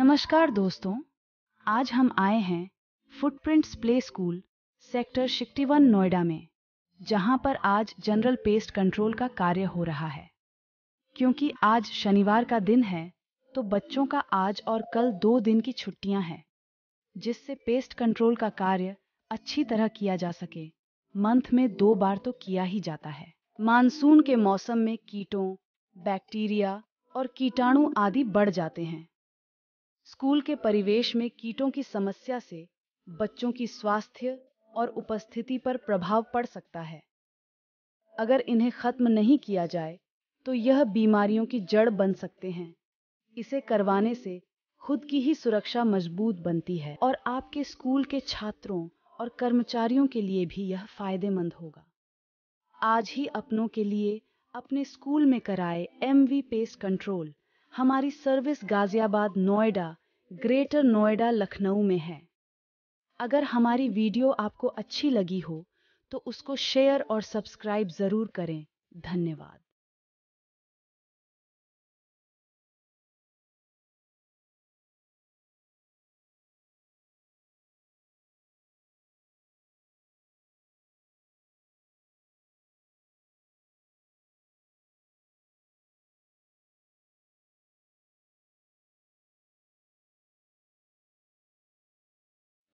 नमस्कार दोस्तों आज हम आए हैं Footprints play school sector one Noida में जहां पर आज जनरल पेस्ट कंट्रोल का कार्य हो रहा है क्योंकि आज शनिवार का दिन है तो बच्चों का आज और कल दो दिन की छुट्टियां हैं जिससे पेस्ट कंट्रोल का कार्य अच्छी तरह किया जा सके मंथ में दो बार तो किया ही जाता है मानसून के मौसम में कीटों बैक्टीरिया और कीटाणु आदि बढ़ जाते हैं स्कूल के परिवेश में कीटों की समस्या से बच्चों की स्वास्थ्य और उपस्थिति पर प्रभाव पड़ सकता है अगर इन्हें खत्म नहीं किया जाए तो यह बीमारियों की जड़ बन सकते हैं इसे करवाने से खुद की ही सुरक्षा मजबूत बनती है और आपके स्कूल के छात्रों और कर्मचारियों के लिए भी यह फायदेमंद होगा आज ही अपनों के लिए अपने स्कूल में कराए एम वी पेस्ट कंट्रोल हमारी सर्विस गाजियाबाद नोएडा ग्रेटर नोएडा लखनऊ में है अगर हमारी वीडियो आपको अच्छी लगी हो तो उसको शेयर और सब्सक्राइब ज़रूर करें धन्यवाद